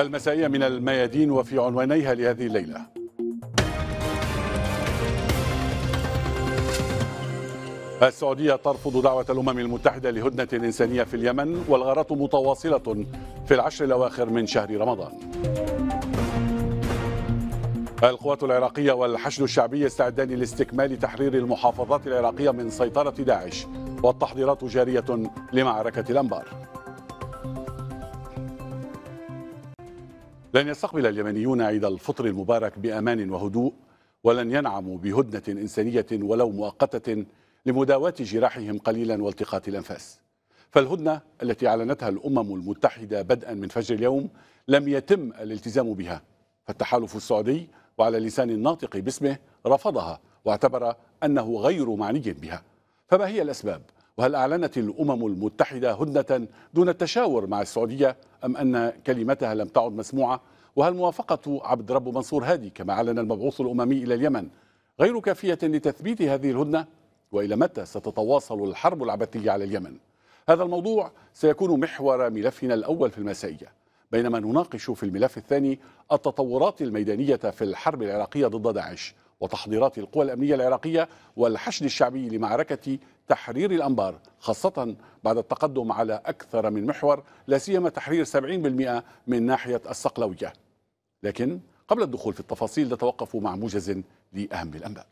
المسائية من الميادين وفي عنوانيها لهذه الليلة السعودية ترفض دعوة الأمم المتحدة لهدنة إنسانية في اليمن والغارات متواصلة في العشر الأواخر من شهر رمضان القوات العراقية والحشد الشعبي يستعدان لاستكمال تحرير المحافظات العراقية من سيطرة داعش والتحضيرات جارية لمعركة الأنبار لن يستقبل اليمنيون عيد الفطر المبارك بامان وهدوء ولن ينعموا بهدنه انسانيه ولو مؤقته لمداواه جراحهم قليلا والتقاط الانفاس فالهدنه التي اعلنتها الامم المتحده بدءا من فجر اليوم لم يتم الالتزام بها فالتحالف السعودي وعلى لسان الناطق باسمه رفضها واعتبر انه غير معني بها فما هي الاسباب وهل اعلنت الامم المتحده هدنه دون التشاور مع السعوديه أم أن كلمتها لم تعد مسموعة وهل موافقة عبد رب منصور هادي كما أعلن المبعوث الأممي إلى اليمن غير كافية لتثبيت هذه الهدنة وإلى متى ستتواصل الحرب العبثية على اليمن هذا الموضوع سيكون محور ملفنا الأول في المسائية بينما نناقش في الملف الثاني التطورات الميدانية في الحرب العراقية ضد داعش وتحضيرات القوى الأمنية العراقية والحشد الشعبي لمعركة تحرير الأنبار خاصة بعد التقدم على أكثر من محور لا سيما تحرير 70% من ناحية الصقلوية لكن قبل الدخول في التفاصيل نتوقف مع موجز لأهم الأنباء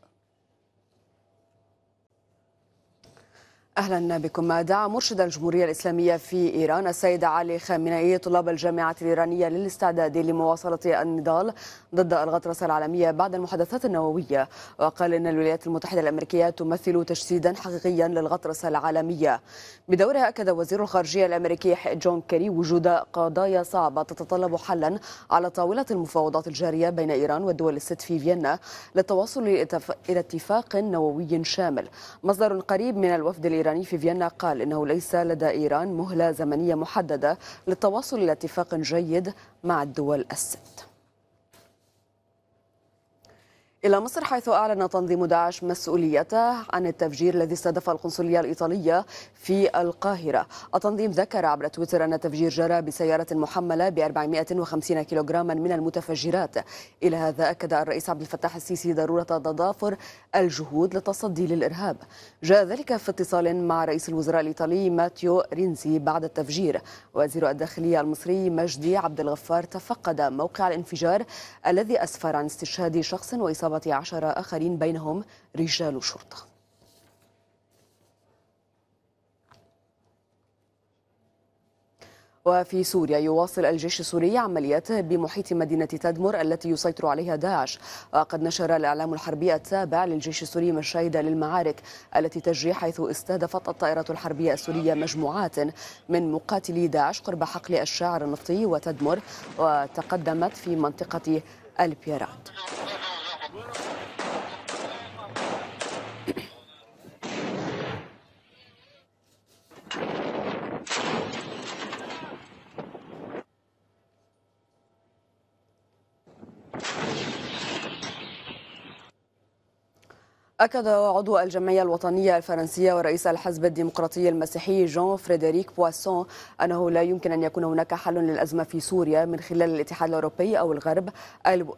أهلا بكم دعا مرشد الجمهورية الإسلامية في إيران السيد علي خامنئي طلاب الجامعة الإيرانية للاستعداد لمواصلة النضال ضد الغطرسة العالمية بعد المحادثات النووية وقال إن الولايات المتحدة الأمريكية تمثل تجسيدا حقيقيا للغطرسة العالمية بدورها أكد وزير الخارجية الأمريكي جون كيري وجود قضايا صعبة تتطلب حلا على طاولة المفاوضات الجارية بين إيران والدول الست في فيينا للتواصل إلى اتفاق نووي شامل مصدر قريب من الوفد الإيراني الإيراني في فيينا قال إنه ليس لدى إيران مهلة زمنية محددة للتواصل إلى اتفاق جيد مع الدول الست إلى مصر حيث أعلن تنظيم داعش مسؤوليته عن التفجير الذي استهدف القنصلية الإيطالية في القاهرة التنظيم ذكر عبر تويتر أن التفجير جرى بسيارة محملة ب 450 كيلوغراما من المتفجرات إلى هذا أكد الرئيس عبد الفتاح السيسي ضرورة تضافر الجهود للتصدي للإرهاب جاء ذلك في اتصال مع رئيس الوزراء الإيطالي ماتيو رينزي بعد التفجير وزير الداخلية المصري مجدي عبد الغفار تفقد موقع الانفجار الذي أسفر عن استشهاد شخص وإصابة وإصابة عشر آخرين بينهم رجال شرطة وفي سوريا يواصل الجيش السوري عملياته بمحيط مدينة تدمر التي يسيطر عليها داعش وقد نشر الإعلام الحربي التابع للجيش السوري مشاهد للمعارك التي تجري حيث استهدفت الطائرة الحربية السورية مجموعات من مقاتلي داعش قرب حقل الشاعر النفطي وتدمر وتقدمت في منطقة البيرات What? أكد عضو الجمعية الوطنية الفرنسية ورئيس الحزب الديمقراطي المسيحي جون فريدريك بواسون أنه لا يمكن أن يكون هناك حل للأزمة في سوريا من خلال الاتحاد الأوروبي أو الغرب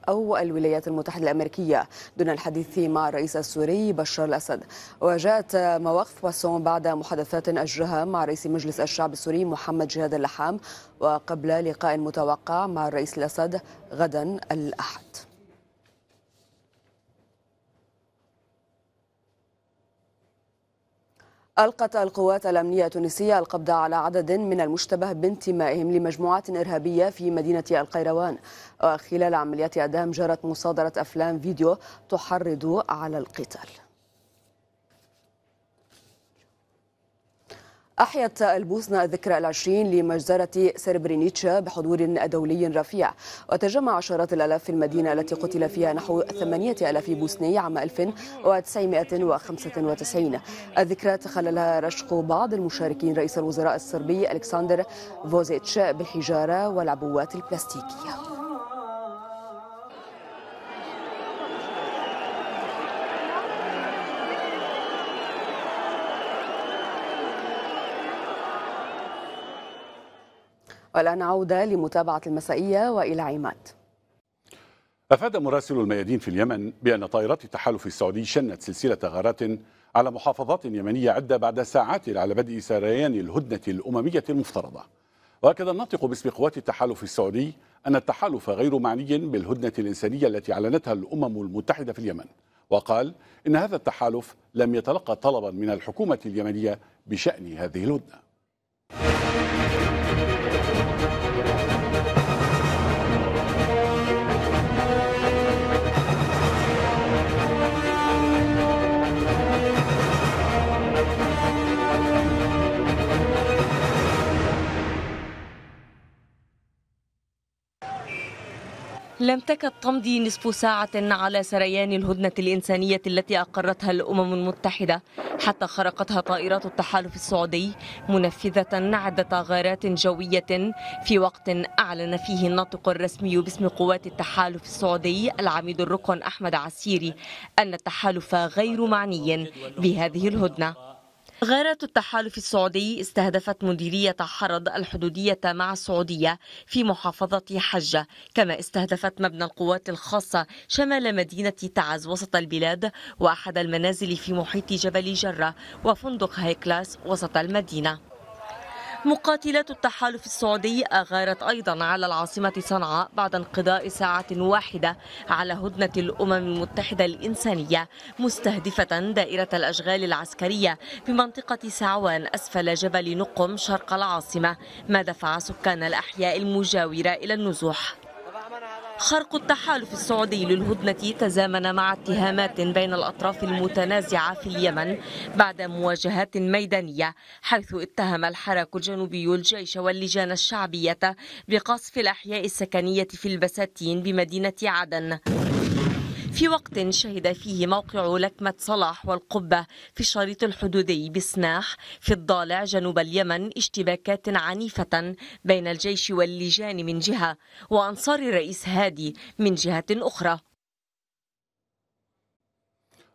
أو الولايات المتحدة الأمريكية دون الحديث مع الرئيس السوري بشار الأسد وجاءت مواقف بواسون بعد محادثات أجرها مع رئيس مجلس الشعب السوري محمد جهاد اللحام وقبل لقاء متوقع مع الرئيس الأسد غدا الأحد ألقت القوات الأمنية التونسية القبض على عدد من المشتبه بانتمائهم لمجموعات إرهابية في مدينة القيروان وخلال عمليات إعدام جرت مصادرة أفلام فيديو تحرض على القتال أحيت البوسنة الذكرى العشرين لمجزرة سربرينيتشا بحضور دولي رفيع وتجمع عشرات الألاف في المدينة التي قتل فيها نحو 8000 بوسني عام 1995 الذكرى تخللها رشق بعض المشاركين رئيس الوزراء الصربي ألكسندر فوزيتش بالحجارة والعبوات البلاستيكية والآن عودة لمتابعة المسائية وإلى عماد أفاد مراسل الميادين في اليمن بأن طائرات التحالف السعودي شنت سلسلة غارات على محافظات يمنية عدة بعد ساعات على بدء سريان الهدنة الأممية المفترضة وأكد الناطق باسم قوات التحالف السعودي أن التحالف غير معني بالهدنة الإنسانية التي أعلنتها الأمم المتحدة في اليمن وقال إن هذا التحالف لم يتلقى طلبا من الحكومة اليمنية بشأن هذه الهدنة لم تكد تمضي نصف ساعة على سريان الهدنة الإنسانية التي أقرتها الأمم المتحدة حتى خرقتها طائرات التحالف السعودي منفذة عدة غارات جوية في وقت أعلن فيه الناطق الرسمي باسم قوات التحالف السعودي العميد الركن أحمد عسيري أن التحالف غير معني بهذه الهدنة غارة التحالف السعودي استهدفت مديرية حرض الحدودية مع السعودية في محافظة حجة كما استهدفت مبنى القوات الخاصة شمال مدينة تعز وسط البلاد وأحد المنازل في محيط جبل جرة وفندق هايكلاس وسط المدينة مقاتلات التحالف السعودي أغارت أيضا على العاصمة صنعاء بعد انقضاء ساعة واحدة على هدنة الأمم المتحدة الإنسانية مستهدفة دائرة الأشغال العسكرية بمنطقة سعوان أسفل جبل نقم شرق العاصمة ما دفع سكان الأحياء المجاورة إلى النزوح خرق التحالف السعودي للهدنة تزامن مع اتهامات بين الأطراف المتنازعة في اليمن بعد مواجهات ميدانية حيث اتهم الحراك الجنوبي الجيش واللجان الشعبية بقصف الأحياء السكنية في البساتين بمدينة عدن في وقت شهد فيه موقع لكمة صلاح والقبة في الشريط الحدودي بسناح في الضالع جنوب اليمن اشتباكات عنيفة بين الجيش واللجان من جهة وأنصار الرئيس هادي من جهة أخرى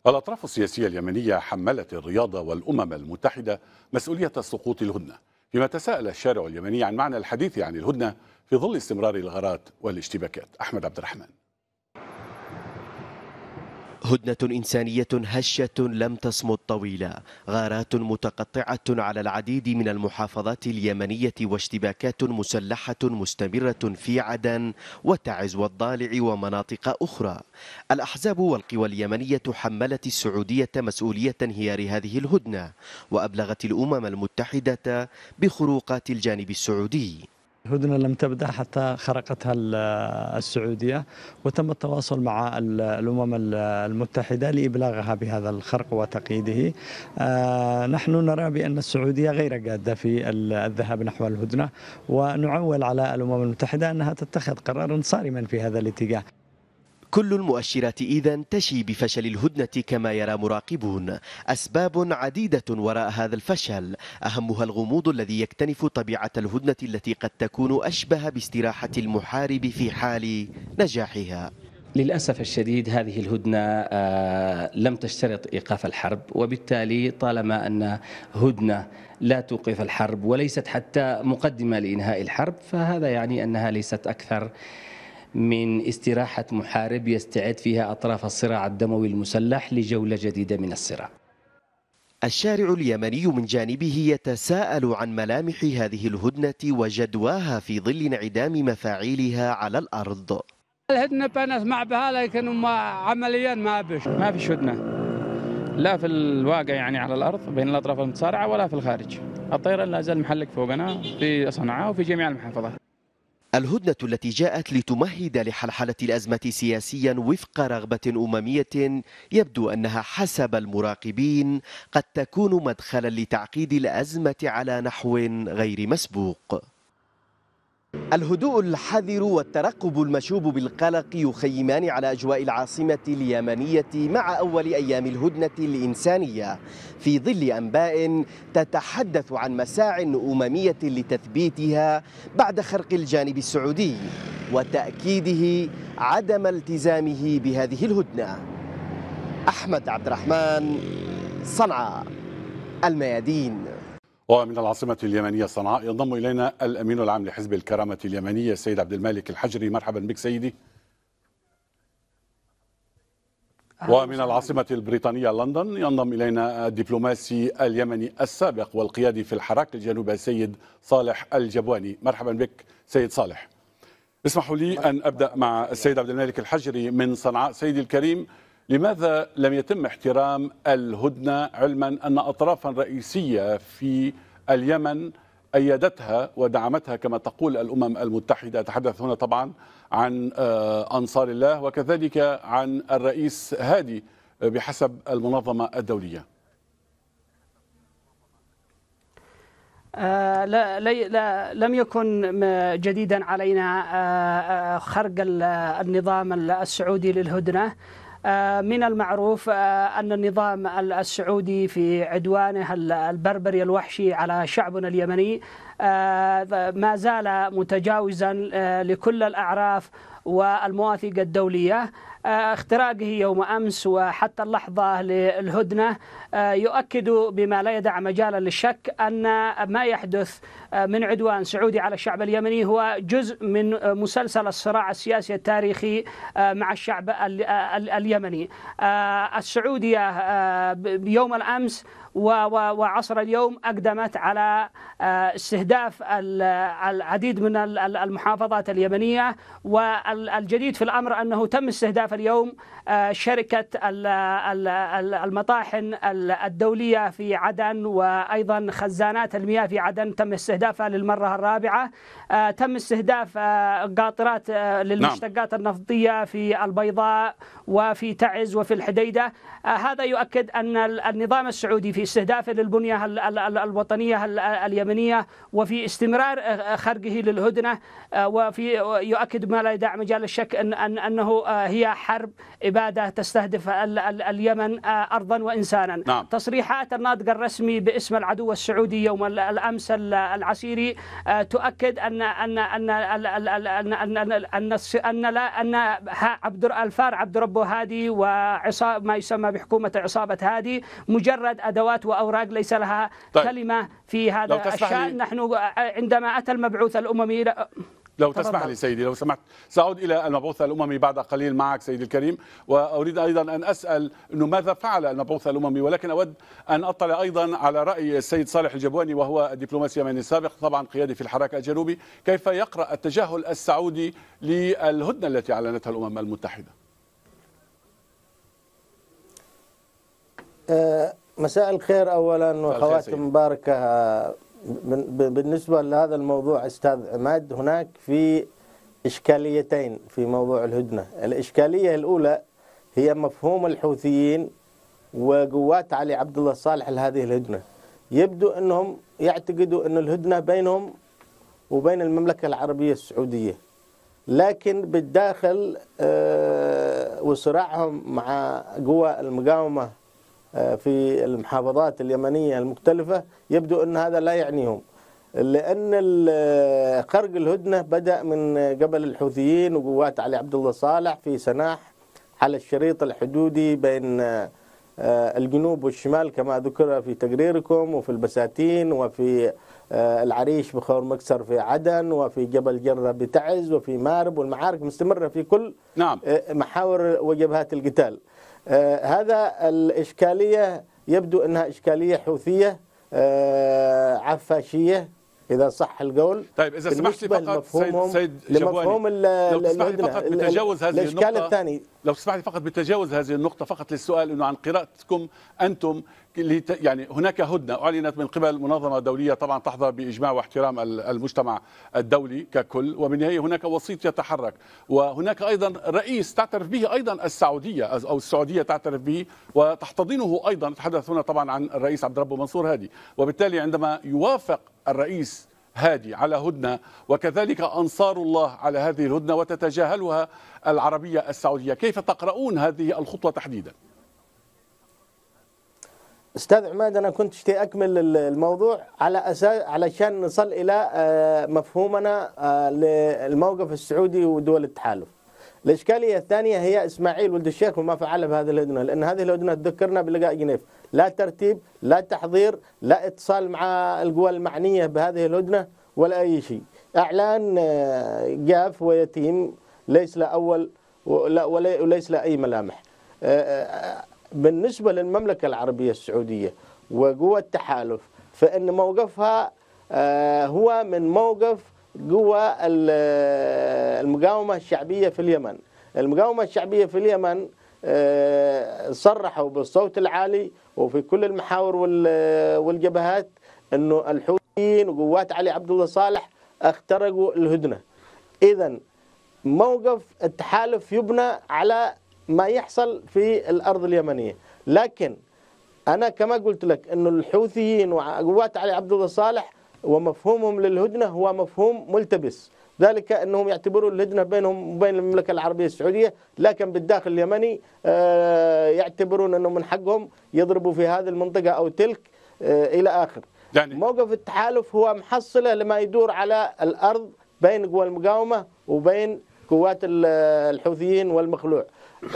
الأطراف السياسية اليمنية حملت الرياضة والأمم المتحدة مسؤولية سقوط الهدنة فيما تساءل الشارع اليمني عن معنى الحديث عن الهدنة في ظل استمرار الغارات والاشتباكات أحمد عبد الرحمن هدنة إنسانية هشة لم تصمد طويلة غارات متقطعة على العديد من المحافظات اليمنية واشتباكات مسلحة مستمرة في عدن وتعز والضالع ومناطق أخرى الأحزاب والقوى اليمنية حملت السعودية مسؤولية انهيار هذه الهدنة وأبلغت الأمم المتحدة بخروقات الجانب السعودي هدنة لم تبدأ حتى خرقتها السعودية وتم التواصل مع الأمم المتحدة لإبلاغها بهذا الخرق وتقييده آه، نحن نرى بأن السعودية غير جادة في الذهاب نحو الهدنة ونعول على الأمم المتحدة أنها تتخذ قرارا صارما في هذا الاتجاه كل المؤشرات إذا تشي بفشل الهدنة كما يرى مراقبون أسباب عديدة وراء هذا الفشل أهمها الغموض الذي يكتنف طبيعة الهدنة التي قد تكون أشبه باستراحة المحارب في حال نجاحها للأسف الشديد هذه الهدنة آه، لم تشترط إيقاف الحرب وبالتالي طالما أن هدنة لا توقف الحرب وليست حتى مقدمة لإنهاء الحرب فهذا يعني أنها ليست أكثر من استراحة محارب يستعد فيها أطراف الصراع الدموي المسلح لجولة جديدة من الصراع الشارع اليمني من جانبه يتساءل عن ملامح هذه الهدنة وجدواها في ظل انعدام مفاعيلها على الأرض الهدنة بنسمع بها لكن ما عمليا ما بش ما فيش هدنة لا في الواقع يعني على الأرض بين الأطراف المتصارعة ولا في الخارج الطيران لا زال محلك فوقنا في صنعاء وفي جميع المحافظات الهدنة التي جاءت لتمهد لحلحلة الأزمة سياسيا وفق رغبة أممية يبدو أنها حسب المراقبين قد تكون مدخلا لتعقيد الأزمة على نحو غير مسبوق الهدوء الحذر والترقب المشوب بالقلق يخيمان على أجواء العاصمة اليمنية مع أول أيام الهدنة الإنسانية في ظل أنباء تتحدث عن مساع أممية لتثبيتها بعد خرق الجانب السعودي وتأكيده عدم التزامه بهذه الهدنة أحمد عبد الرحمن صنعاء الميادين ومن العاصمة اليمنية صنعاء ينضم إلينا الأمين العام لحزب الكرامة اليمنية السيد عبد المالك الحجري مرحبا بك سيدي ومن العاصمة البريطانية لندن ينضم إلينا الدبلوماسي اليمني السابق والقيادي في الحراك الجنوبي السيد صالح الجبواني مرحبا بك سيد صالح اسمحوا لي أن أبدأ مع السيد عبد المالك الحجري من صنعاء سيدي الكريم لماذا لم يتم احترام الهدنة علما أن أطرافا رئيسية في اليمن أيدتها ودعمتها كما تقول الأمم المتحدة أتحدث هنا طبعا عن آه، أنصار الله وكذلك عن الرئيس هادي بحسب المنظمة الدولية آه، لا, لا لم يكن جديدا علينا آه، خرق النظام السعودي للهدنه آه، من المعروف آه، أن النظام السعودي في عدوانه البربري الوحشي على شعبنا اليمني آه، ما زال متجاوزا لكل الأعراف والمواثيق الدولية آه، اختراقه يوم أمس وحتى اللحظة للهدنة آه، يؤكد بما لا يدع مجالا للشك أن ما يحدث آه، من عدوان سعودي على الشعب اليمني هو جزء من مسلسل الصراع السياسي التاريخي مع الشعب اليمني السعودية يوم الأمس وعصر اليوم أقدمت على آه، استهداف العديد من المحافظات اليمنية والجديد في الأمر أنه تم استهداف اليوم شركة المطاحن الدولية في عدن وأيضا خزانات المياه في عدن تم استهدافها للمرة الرابعة آه، تم استهداف آه، قاطرات آه، للمشتقات نعم. النفطية في البيضاء وفي تعز وفي الحديدة هذا يؤكد أن النظام السعودي في استهدافه للبنية الوطنية اليمنية وفي استمرار خرقه للهدنة وفي يؤكد ما لا يدع مجال الشك أن أنه هي حرب إبادة تستهدف اليمن آه، أرضا وإنسانا نعم. تصريحات الناطق الرسمي باسم العدو السعودي يوم الأمس العسيري آه، تؤكد أن أن أن أن أن أن أن لا أن عبد الفار عبد ربه هادي وعصابة ما يسمى بحكومة عصابة هادي مجرد أدوات وأوراق ليس لها طيب. كلمة في هذا الشأن نحن عندما أتى المبعوث الأممي لو تفضل. تسمح لي سيدي لو سمحت سأعود إلى المبعوث الأممي بعد قليل معك سيدي الكريم وأريد أيضا أن أسأل أنه ماذا فعل المبعوث الأممي ولكن أود أن أطلع أيضا على رأي السيد صالح الجبواني وهو الدبلوماسي اليمني السابق طبعا قيادي في الحراك الجنوبي كيف يقرأ التجاهل السعودي للهدنة التي أعلنتها الأمم المتحدة أه، مساء الخير أولا وخواتم مباركة بالنسبة لهذا الموضوع أستاذ عماد هناك في إشكاليتين في موضوع الهدنة الإشكالية الأولى هي مفهوم الحوثيين وقوات علي عبد الله صالح لهذه الهدنة يبدو أنهم يعتقدوا أن الهدنة بينهم وبين المملكة العربية السعودية لكن بالداخل آه، وصراعهم مع قوى المقاومة آه، في المحافظات اليمنية المختلفة يبدو أن هذا لا يعنيهم لأن خرق الهدنة بدأ من قبل الحوثيين وقوات علي عبد الله صالح في سناح على الشريط الحدودي بين آه، آه، الجنوب والشمال كما ذكر في تقريركم وفي البساتين وفي العريش بخور مكسر في عدن وفي جبل جرة بتعز وفي مارب والمعارك مستمرة في كل نعم. محاور وجبهات القتال آه، هذا الإشكالية يبدو أنها إشكالية حوثية آه، عفاشية اذا صح القول طيب اذا سمحت لي فقط سيد, سيد لمفهوم لو تسمح لي فقط بتجاوز هذه الاشكال الثاني لو تسمح لي فقط بتجاوز هذه النقطه فقط للسؤال انه عن قراءتكم انتم يعني هناك هدنه اعلنت من قبل منظمه دوليه طبعا تحظى باجماع واحترام المجتمع الدولي ككل وبالنهايه هناك وسيط يتحرك وهناك ايضا رئيس تعترف به ايضا السعوديه او السعوديه تعترف به وتحتضنه ايضا تحدث هنا طبعا عن الرئيس عبد ربه منصور هادي وبالتالي عندما يوافق الرئيس هادي على هدنة وكذلك أنصار الله على هذه الهدنة وتتجاهلها العربية السعودية كيف تقرؤون هذه الخطوة تحديدا؟ استاذ عماد انا كنت اشتي اكمل الموضوع على اساس علشان نصل الى آه، مفهومنا آه، للموقف السعودي ودول التحالف. الاشكاليه الثانيه هي اسماعيل ولد الشيخ وما فعل بهذه الهدنه لان هذه الهدنه تذكرنا بلقاء جنيف، لا ترتيب، لا تحضير، لا اتصال مع القوى المعنيه بهذه الهدنه ولا اي شيء. اعلان جاف آه، ويتيم ليس له اول وليس له اي ملامح. بالنسبة للمملكة العربية السعودية وقوى التحالف فإن موقفها آه، هو من موقف قوى آه، المقاومة الشعبية في اليمن المقاومة الشعبية في اليمن آه، صرحوا بالصوت العالي وفي كل المحاور والجبهات أنه الحوثيين وقوات علي عبد الله صالح اخترقوا الهدنة إذا موقف التحالف يبنى على ما يحصل في الأرض اليمنية لكن أنا كما قلت لك أن الحوثيين وقوات علي عبد الله صالح ومفهومهم للهدنة هو مفهوم ملتبس ذلك أنهم يعتبرون الهدنة بينهم وبين المملكة العربية السعودية لكن بالداخل اليمني آه، يعتبرون أنه من حقهم يضربوا في هذه المنطقة أو تلك آه، إلى آخر يعني موقف التحالف هو محصلة لما يدور على الأرض بين قوى المقاومة وبين قوات الحوثيين والمخلوع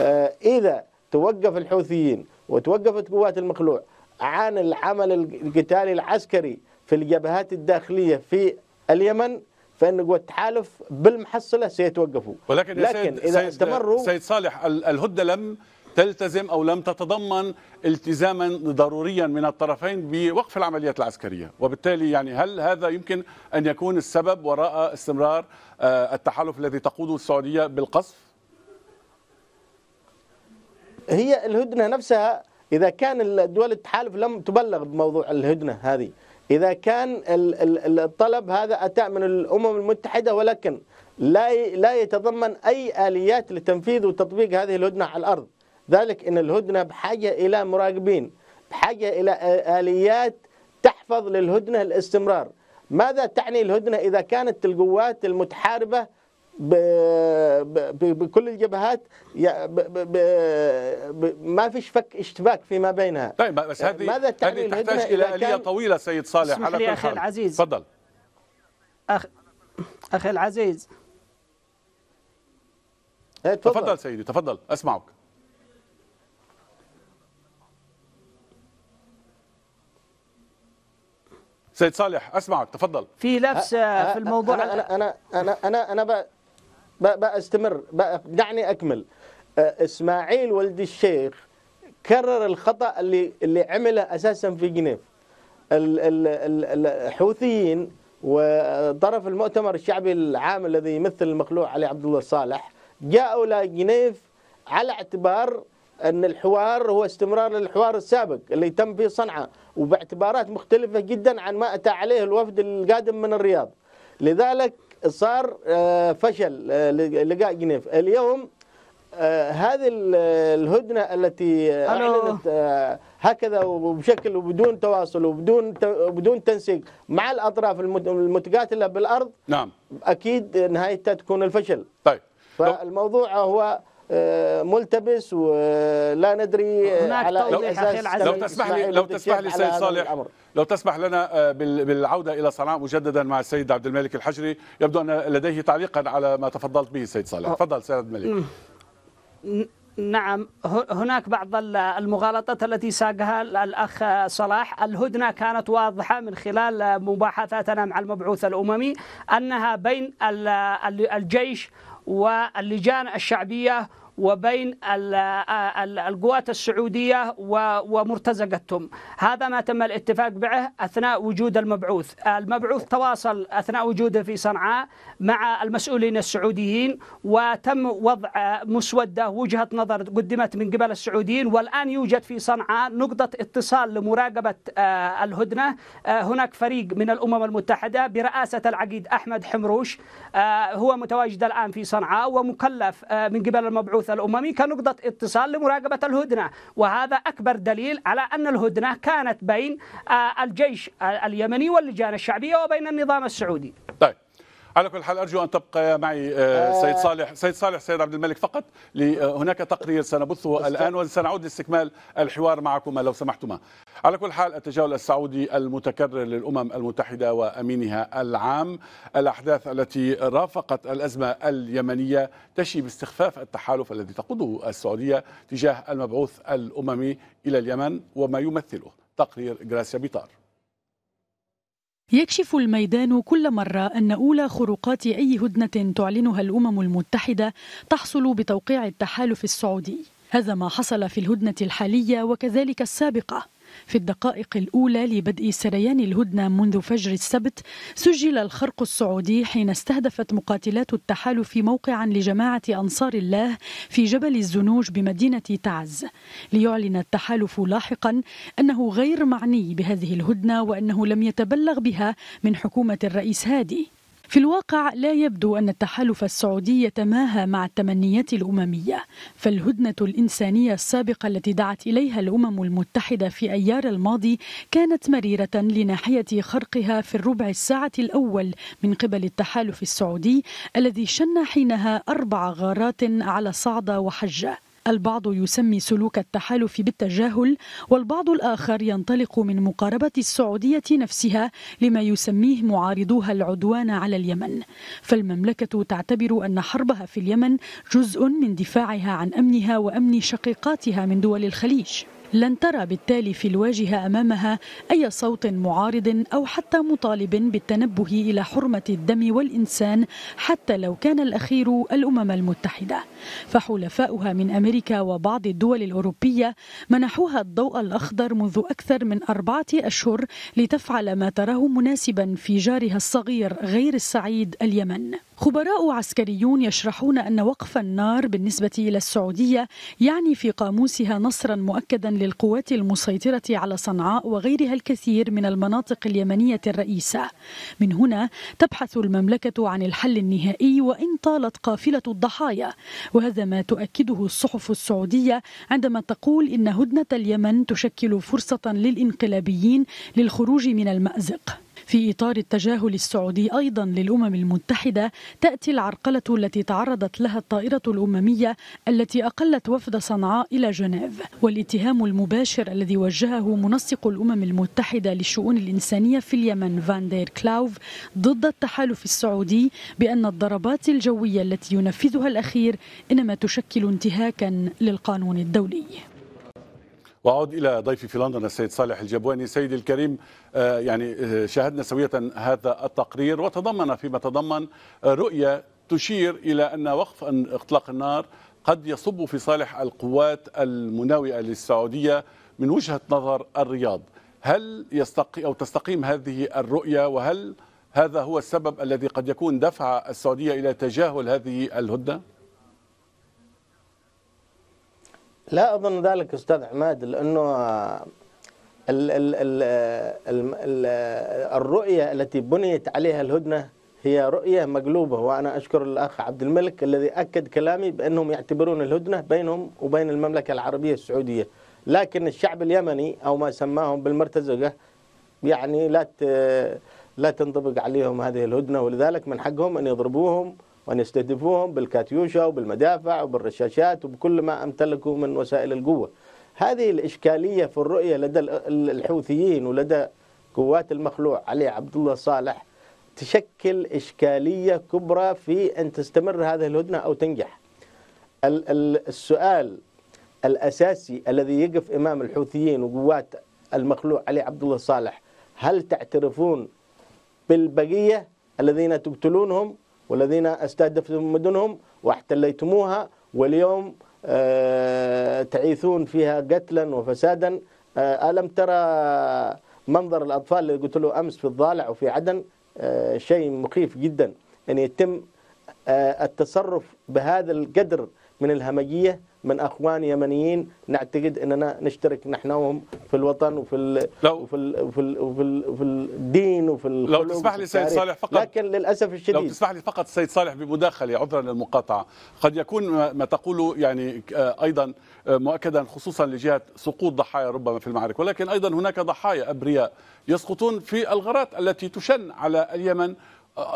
آه، إذا توقف الحوثيين وتوقفت قوات المخلوع عن العمل القتالي العسكري في الجبهات الداخلية في اليمن فان قوة التحالف بالمحصله سيتوقفوا ولكن لكن سيد اذا استمروا سيد صالح الهده لم تلتزم او لم تتضمن التزاما ضروريا من الطرفين بوقف العمليات العسكريه، وبالتالي يعني هل هذا يمكن ان يكون السبب وراء استمرار آه، التحالف الذي تقوده السعوديه بالقصف؟ هي الهدنة نفسها إذا كان الدول التحالف لم تبلغ بموضوع الهدنة هذه إذا كان الطلب هذا أتى من الأمم المتحدة ولكن لا لا يتضمن أي آليات لتنفيذ وتطبيق هذه الهدنة على الأرض ذلك أن الهدنة بحاجة إلى مراقبين بحاجة إلى آليات تحفظ للهدنة الاستمرار ماذا تعني الهدنة إذا كانت القوات المتحاربة بكل الجبهات ما فيش فك اشتباك فيما بينها طيب بس آه، هذه ماذا هذه تحتاج الى اليه طويله سيد صالح على كل اخي حال. العزيز تفضل أخ... اخي العزيز إيه، تفضل. تفضل سيدي تفضل اسمعك سيد صالح اسمعك تفضل في لبس في الموضوع انا انا انا انا, أنا, أنا باستمر استمر بقى دعني اكمل آه، اسماعيل ولد الشيخ كرر الخطا اللي اللي عمله اساسا في جنيف الحوثيين وطرف المؤتمر الشعبي العام الذي يمثل المخلوع علي عبد الله صالح جاءوا جنيف على اعتبار ان الحوار هو استمرار للحوار السابق اللي تم في صنعاء وباعتبارات مختلفه جدا عن ما اتى عليه الوفد القادم من الرياض لذلك صار آه، فشل آه، لقاء جنيف اليوم آه، هذه الهدنة التي أعلنت هكذا وبشكل وبدون تواصل وبدون بدون تنسيق مع الأطراف المتقاتلة بالأرض نعم أكيد نهايتها تكون الفشل طيب فالموضوع هو ملتبس ولا ندري هناك على لو, لو تسمح لي لو تسمح لي سيد صالح لو تسمح لنا آه، بالعوده الى صنعاء مجددا مع السيد عبد الملك الحجري يبدو ان لديه تعليقا على ما تفضلت به سيد صالح تفضل سيد عبد الملك نعم هناك بعض المغالطات التي ساقها الأخ صلاح الهدنة كانت واضحة من خلال مباحثاتنا مع المبعوث الأممي أنها بين الجيش واللجان الشعبية وبين القوات السعودية ومرتزقتهم هذا ما تم الاتفاق به أثناء وجود المبعوث المبعوث تواصل أثناء وجوده في صنعاء مع المسؤولين السعوديين وتم وضع مسودة وجهة نظر قدمت من قبل السعوديين والآن يوجد في صنعاء نقطة اتصال لمراقبة الهدنة هناك فريق من الأمم المتحدة برئاسة العقيد أحمد حمروش هو متواجد الآن في صنعاء ومكلف من قبل المبعوث الأممي كنقطة اتصال لمراقبة الهدنة وهذا أكبر دليل على أن الهدنة كانت بين آه، الجيش آه، اليمني واللجان الشعبية وبين النظام السعودي على كل حال ارجو ان تبقى معي آه، سيد آه. صالح سيد صالح سيد عبد الملك فقط آه، هناك تقرير سنبثه الان وسنعود لاستكمال الحوار معكما لو سمحتما على كل حال التجول السعودي المتكرر للامم المتحده وامينها العام الاحداث التي رافقت الازمه اليمنيه تشي باستخفاف التحالف الذي تقوده السعوديه تجاه المبعوث الاممي الى اليمن وما يمثله تقرير جراسيا بيطار يكشف الميدان كل مرة أن أولى خروقات أي هدنة تعلنها الأمم المتحدة تحصل بتوقيع التحالف السعودي هذا ما حصل في الهدنة الحالية وكذلك السابقة في الدقائق الأولى لبدء سريان الهدنة منذ فجر السبت سجل الخرق السعودي حين استهدفت مقاتلات التحالف موقعا لجماعة أنصار الله في جبل الزنوج بمدينة تعز ليعلن التحالف لاحقا أنه غير معني بهذه الهدنة وأنه لم يتبلغ بها من حكومة الرئيس هادي في الواقع لا يبدو أن التحالف السعودي يتماهى مع التمنيات الأممية فالهدنة الإنسانية السابقة التي دعت إليها الأمم المتحدة في أيار الماضي كانت مريرة لناحية خرقها في الربع الساعة الأول من قبل التحالف السعودي الذي شن حينها أربع غارات على صعدة وحجة البعض يسمي سلوك التحالف بالتجاهل والبعض الآخر ينطلق من مقاربة السعودية نفسها لما يسميه معارضوها العدوان على اليمن فالمملكة تعتبر أن حربها في اليمن جزء من دفاعها عن أمنها وأمن شقيقاتها من دول الخليج لن ترى بالتالي في الواجهة أمامها أي صوت معارض أو حتى مطالب بالتنبه إلى حرمة الدم والإنسان حتى لو كان الأخير الأمم المتحدة فحلفاؤها من أمريكا وبعض الدول الأوروبية منحوها الضوء الأخضر منذ أكثر من أربعة أشهر لتفعل ما تراه مناسبا في جارها الصغير غير السعيد اليمن خبراء عسكريون يشرحون أن وقف النار بالنسبة إلى السعودية يعني في قاموسها نصرا مؤكدا للقوات المسيطرة على صنعاء وغيرها الكثير من المناطق اليمنية الرئيسة من هنا تبحث المملكة عن الحل النهائي وإن طالت قافلة الضحايا وهذا ما تؤكده الصحف السعودية عندما تقول إن هدنة اليمن تشكل فرصة للإنقلابيين للخروج من المأزق في إطار التجاهل السعودي أيضا للأمم المتحدة تأتي العرقلة التي تعرضت لها الطائرة الأممية التي أقلت وفد صنعاء إلى جنيف والاتهام المباشر الذي وجهه منسق الأمم المتحدة للشؤون الإنسانية في اليمن فاندير كلاوف ضد التحالف السعودي بأن الضربات الجوية التي ينفذها الأخير إنما تشكل انتهاكا للقانون الدولي واعود الى ضيفي في لندن السيد صالح الجبواني سيدي الكريم آه، يعني آه، شاهدنا سويه هذا التقرير وتضمن فيما تضمن آه، رؤيه تشير الى ان وقف اطلاق النار قد يصب في صالح القوات المناوئه للسعوديه من وجهه نظر الرياض هل يستقي او تستقيم هذه الرؤيه وهل هذا هو السبب الذي قد يكون دفع السعوديه الى تجاهل هذه الهدنه لا اظن ذلك استاذ عماد لانه الرؤيه التي بنيت عليها الهدنه هي رؤيه مقلوبه وانا اشكر الاخ عبد الملك الذي اكد كلامي بانهم يعتبرون الهدنه بينهم وبين المملكه العربيه السعوديه لكن الشعب اليمني او ما سماهم بالمرتزقه يعني لا لا تنطبق عليهم هذه الهدنه ولذلك من حقهم ان يضربوهم وأن يستهدفوهم بالكاتيوشا وبالمدافع وبالرشاشات وبكل ما أمتلكوا من وسائل القوة هذه الإشكالية في الرؤية لدى الحوثيين ولدى قوات المخلوع علي عبد الله صالح تشكل إشكالية كبرى في أن تستمر هذه الهدنة أو تنجح السؤال الأساسي الذي يقف أمام الحوثيين وقوات المخلوع علي عبد الله صالح هل تعترفون بالبقية الذين تقتلونهم والذين استهدفتم مدنهم واحتليتموها واليوم آه، تعيثون فيها قتلا وفسادا آه، ألم ترى منظر الأطفال اللي قلت له أمس في الضالع وفي عدن آه، شيء مخيف جدا أن يتم التصرف بهذا القدر من الهمجية من اخوان يمنيين نعتقد اننا نشترك نحن وهم في الوطن وفي لو وفي وفي وفي, وفي الدين وفي لو تسمح لي سيد صالح فقط لكن للاسف الشديد لو تسمح لي فقط سيد صالح بمداخله عذرا للمقاطعه قد يكون ما تقوله يعني آه، ايضا آه، مؤكدا خصوصا لجهه سقوط ضحايا ربما في المعارك ولكن ايضا هناك ضحايا ابرياء يسقطون في الغارات التي تشن على اليمن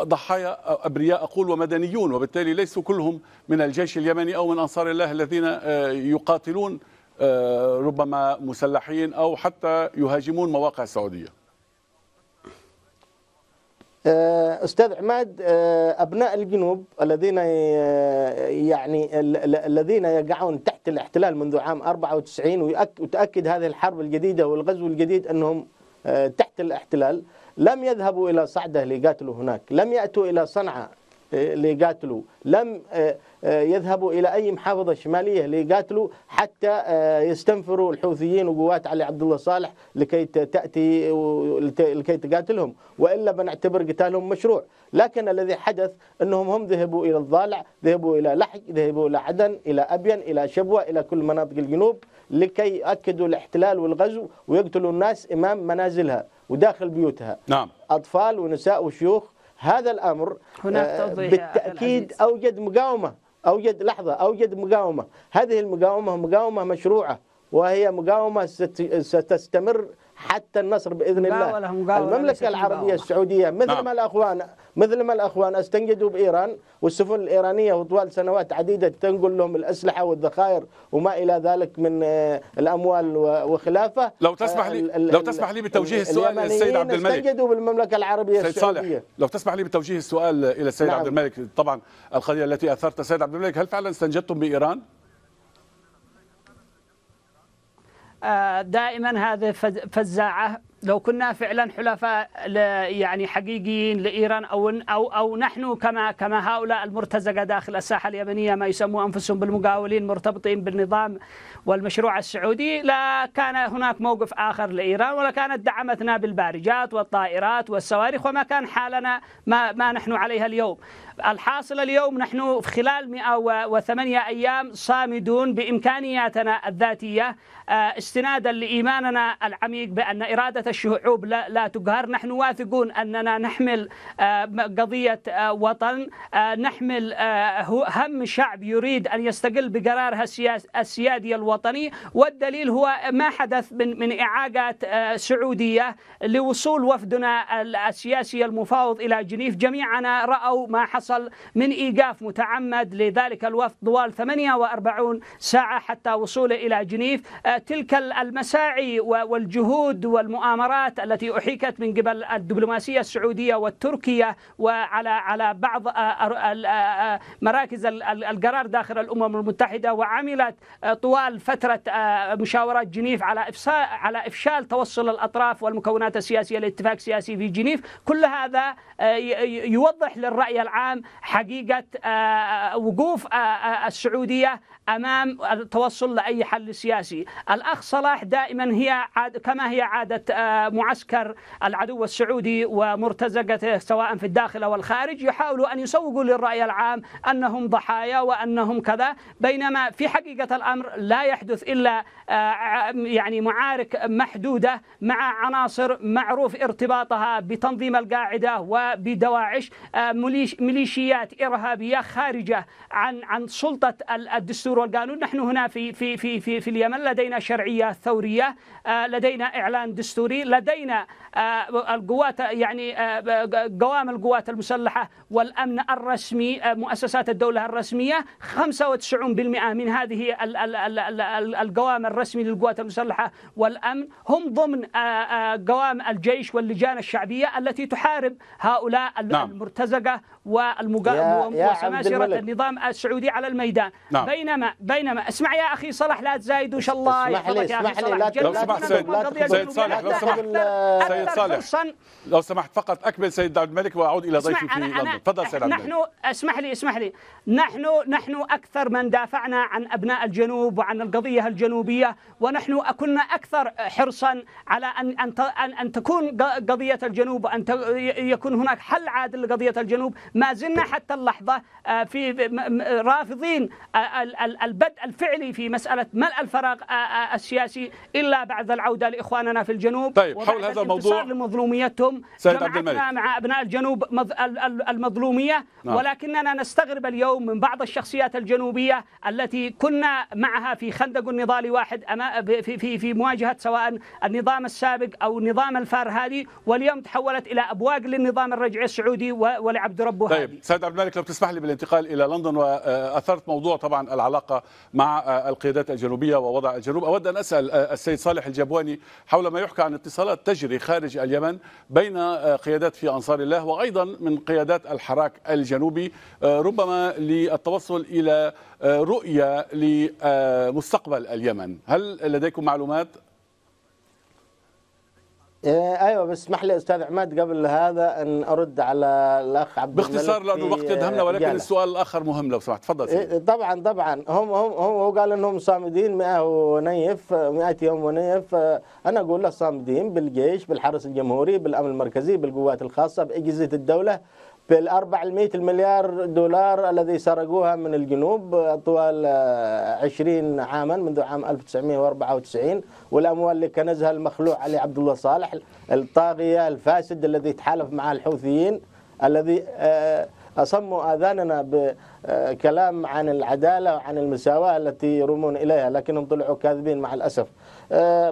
ضحايا أبرياء أقول ومدنيون وبالتالي ليسوا كلهم من الجيش اليمني أو من أنصار الله الذين آه، يقاتلون آه، ربما مسلحين أو حتى يهاجمون مواقع السعودية آه، استاذ عماد ابناء الجنوب الذين يعني الذين يقعون تحت الاحتلال منذ عام 94 وتاكد هذه الحرب الجديده والغزو الجديد انهم تحت الاحتلال لم يذهبوا إلى صعدة ليقاتلوا هناك لم يأتوا إلى صنعاء آه، ليقاتلوا لم آه، آه، يذهبوا إلى أي محافظة شمالية ليقاتلوا حتى يستنفروا الحوثيين وقوات علي عبد الله صالح لكي تأتي لكي تقاتلهم وإلا بنعتبر قتالهم مشروع لكن الذي حدث أنهم هم ذهبوا إلى الضالع ذهبوا إلى لحج ذهبوا إلى عدن إلى أبين إلى شبوة إلى كل مناطق الجنوب لكي يؤكدوا الاحتلال والغزو ويقتلوا الناس أمام منازلها وداخل بيوتها نعم أطفال ونساء وشيوخ هذا الأمر هناك آه، توضيح بالتأكيد أوجد مقاومة أوجد لحظة أوجد مقاومة هذه المقاومة مقاومة مشروعة وهي مقاومة ستستمر حتى النصر باذن الله المملكه العربيه السعوديه مثل نعم. ما الاخوان مثل ما الاخوان استنجدوا بايران والسفن الايرانيه وطوال سنوات عديده تنقل لهم الاسلحه والذخائر وما الى ذلك من آه، الاموال وخلافه لو تسمح آه، لي لو تسمح لي بتوجيه السؤال للسيد عبد الملك استنجدوا بالمملكه العربيه السعوديه صالح لو تسمح لي بتوجيه السؤال الى السيد نعم. عبد الملك طبعا القضيه التي اثرتها السيد عبد الملك هل فعلا استنجدتم بايران آه، دائما هذه فزاعة لو كنا فعلا حلفاء يعني حقيقيين لإيران أو أو أو نحن كما كما هؤلاء المرتزقة داخل الساحة اليمنية ما يسموا أنفسهم بالمقاولين مرتبطين بالنظام والمشروع السعودي لا كان هناك موقف آخر لإيران ولا كانت دعمتنا بالبارجات والطائرات والصواريخ وما كان حالنا ما ما نحن عليها اليوم الحاصل اليوم نحن خلال 108 أيام صامدون بإمكانياتنا الذاتية آه، استنادا لإيماننا العميق بأن إرادة الشعوب لا تقهر نحن واثقون أننا نحمل آه، قضية آه، وطن نحمل هم شعب يريد أن يستقل بقرارها السيادي الوطني والدليل هو ما حدث من من إعاقات سعودية لوصول وفدنا السياسي المفاوض إلى جنيف جميعنا رأوا ما حصل حصل من إيقاف متعمد لذلك الوفد طوال 48 ساعة حتى وصوله إلى جنيف آه، تلك المساعي والجهود والمؤامرات التي أحيكت من قبل الدبلوماسية السعودية والتركية وعلى على بعض آه، آه، مراكز القرار داخل الأمم المتحدة وعملت طوال فترة مشاورات جنيف على على إفشال توصل الأطراف والمكونات السياسية لاتفاق سياسي في جنيف كل هذا يوضح للرأي العام امام حقيقه آه، آه، آه، وقوف السعوديه امام التوصل لاي حل سياسي، الاخ صلاح دائما هي عاد كما هي عاده آه، معسكر العدو السعودي ومرتزقته سواء في الداخل او الخارج يحاولوا ان يسوقوا للراي العام انهم ضحايا وانهم كذا، بينما في حقيقه الامر لا يحدث الا آه، يعني معارك محدوده مع عناصر معروف ارتباطها بتنظيم القاعده وبدواعش آه، ميليشيات ارهابيه خارجه عن عن سلطه الدستور الدستور والقانون نحن هنا في في في في, في اليمن لدينا شرعيه ثوريه آه، لدينا اعلان دستوري لدينا آه، القوات يعني آه، قوام القوات المسلحه والامن الرسمي مؤسسات الدوله الرسميه 95% من هذه القوام الرسمي للقوات المسلحه والامن هم ضمن قوام الجيش واللجان الشعبيه التي تحارب هؤلاء نعم. المرتزقه ومعاشرة النظام السعودي على الميدان نعم. بينما بينما اسمع يا أخي صلاح لا تزايد وش الله اسمح لي اسمح لي لا لو سمحت سيد, سيد صالح لو سمحت سيد صالح لو سمحت فقط أكمل سيد عبد الملك وأعود إلى ضيفي في لندن تفضل سيد عبد الملك نحن اسمح لي اسمح لي نحن نحن أكثر من دافعنا عن أبناء الجنوب وعن القضية الجنوبية ونحن كنا أكثر حرصا على أن أن أن تكون قضية الجنوب وأن يكون هناك حل عادل لقضية الجنوب ما زلنا حتى اللحظة آه، في رافضين آه، البدء الفعلي في مسألة ملء الفراغ آه، السياسي إلا بعد العودة لإخواننا في الجنوب طيب حول هذا الموضوع لمظلوميتهم سيد عبد الملك مع أبناء الجنوب المظلومية نعم. ولكننا نستغرب اليوم من بعض الشخصيات الجنوبية التي كنا معها في خندق النضال واحد في في في مواجهة سواء النظام السابق أو نظام الفارهادي واليوم تحولت إلى أبواق للنظام الرجعي السعودي ولعبد ربه يحبها طيب سيد عبد الملك لو تسمح لي بالانتقال الى لندن واثرت موضوع طبعا العلاقه مع القيادات الجنوبيه ووضع الجنوب اود ان اسال آه، السيد صالح الجبواني حول ما يحكى عن اتصالات تجري خارج اليمن بين آه، قيادات في انصار الله وايضا من قيادات الحراك الجنوبي آه، ربما للتوصل الى رؤيه لمستقبل اليمن هل لديكم معلومات إيه، ايوه بس اسمح لي استاذ عماد قبل هذا ان ارد على الاخ عبد باختصار لانه الوقت يدهمنا ولكن جالة. السؤال الاخر مهم لو سمحت تفضل إيه، طبعا طبعا هم هم هم قال انهم صامدين 100 ونيف 100 يوم ونيف انا اقول له صامدين بالجيش بالحرس الجمهوري بالامن المركزي بالقوات الخاصه باجهزه الدوله بال 400 مليار دولار الذي سرقوها من الجنوب طوال 20 آه، عاما منذ عام 1994 والاموال اللي كنزها المخلوع علي عبد الله صالح الطاغيه الفاسد الذي تحالف مع الحوثيين الذي آه، اصموا اذاننا بكلام عن العداله وعن المساواه التي يرمون اليها لكنهم طلعوا كاذبين مع الاسف آه،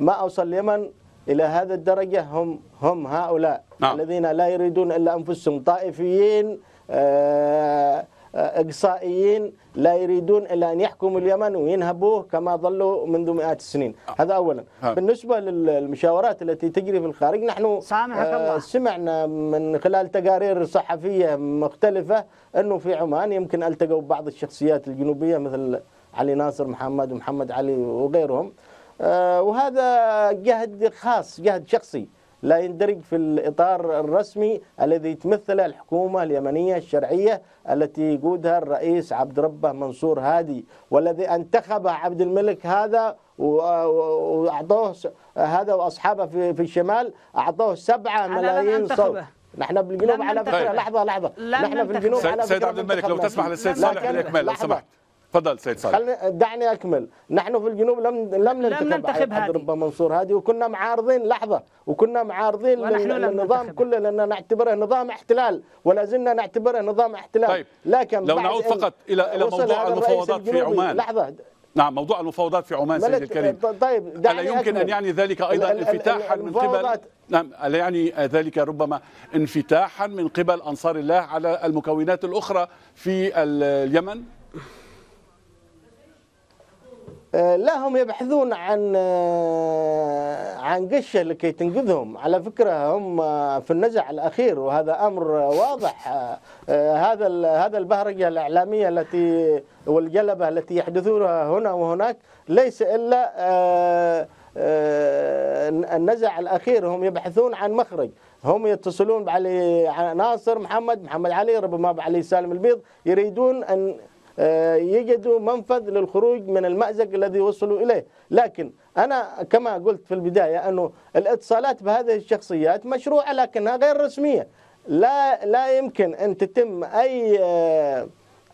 ما اوصل اليمن إلى هذا الدرجة هم هم هؤلاء نعم. الذين لا يريدون إلا أنفسهم طائفيين آه، آه، إقصائيين لا يريدون إلا أن يحكموا اليمن وينهبوه كما ظلوا منذ مئات السنين هذا أولا ها. نعم. بالنسبة للمشاورات التي تجري في الخارج نحن سامحك آه الله. سمعنا من خلال تقارير صحفية مختلفة أنه في عمان يمكن ألتقوا بعض الشخصيات الجنوبية مثل علي ناصر محمد ومحمد علي وغيرهم آه، وهذا جهد خاص جهد شخصي لا يندرج في الإطار الرسمي الذي تمثله الحكومة اليمنية الشرعية التي يقودها الرئيس عبد ربه منصور هادي والذي انتخبه عبد الملك هذا وأعطوه هذا وأصحابه في الشمال أعطوه سبعة ملايين صوت نحن بالجنوب على فكره لحظه لحظه نحن في الجنوب على سيد عبد الملك لو تسمح للسيد صالح لو سمحت تفضل سيد صالح خلني دعني اكمل نحن في الجنوب لم لم ننتخب, لم ننتخب هذه ربما منصور هادي وكنا معارضين لحظه وكنا معارضين للنظام كله لان نعتبره نظام احتلال ولا زلنا نعتبره نظام احتلال طيب. لكن لو نعود فقط الى الى موضوع المفاوضات في عمان لحظه نعم موضوع المفاوضات في عمان سيد الكريم طيب ألا يمكن أكمل. أن يعني ذلك أيضا انفتاحا من قبل نعم ألا يعني ذلك ربما انفتاحا من قبل أنصار الله على المكونات الأخرى في اليمن آه، لا هم يبحثون عن آه، عن قشه لكي تنقذهم على فكره هم آه، في النزع الاخير وهذا امر واضح هذا هذا البهرجه الاعلاميه التي والجلبه التي يحدثونها هنا وهناك ليس الا النزع الاخير هم يبحثون عن مخرج هم يتصلون بعلي ناصر محمد محمد علي ربما بعلي سالم البيض يريدون ان آه، يجدوا منفذ للخروج من المأزق الذي وصلوا إليه لكن أنا كما قلت في البداية أنه الاتصالات بهذه الشخصيات مشروعة لكنها غير رسمية لا لا يمكن أن تتم أي آه،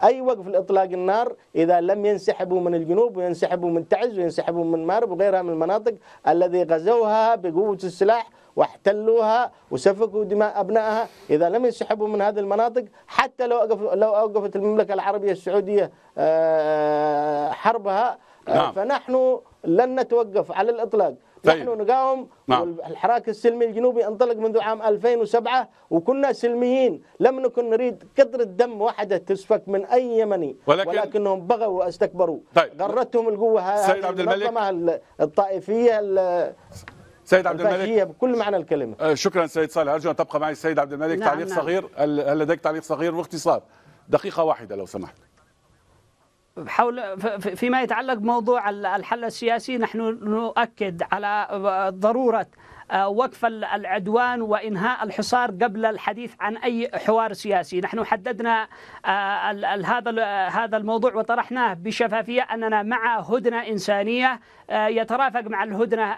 أي وقف لإطلاق النار إذا لم ينسحبوا من الجنوب وينسحبوا من تعز وينسحبوا من مارب وغيرها من المناطق الذي غزوها بقوة السلاح واحتلوها وسفكوا دماء أبنائها إذا لم ينسحبوا من هذه المناطق حتى لو أوقف لو أوقفت المملكة العربية السعودية آه، حربها آه، نعم. فنحن لن نتوقف على الإطلاق طيب. نحن نقاوم نعم. الحراك السلمي الجنوبي انطلق منذ عام 2007 وكنا سلميين لم نكن نريد قطرة دم واحدة تسفك من أي يمني ولكن ولكنهم بغوا واستكبروا طيب. غرتهم القوة سيد عبد الملك الطائفية سيد عبد الملك هي بكل معنى الكلمه آه، شكرا سيد صالح ارجو ان تبقى معي سيد عبد الملك نعم تعليق نعم. صغير هل لديك تعليق صغير واختصار دقيقه واحده لو سمحت حول فيما يتعلق بموضوع الحل السياسي نحن نؤكد على ضروره آه، وقف العدوان وإنهاء الحصار قبل الحديث عن أي حوار سياسي نحن حددنا آه، هذا هذا الموضوع وطرحناه بشفافية أننا مع هدنة إنسانية آه، يترافق مع الهدنة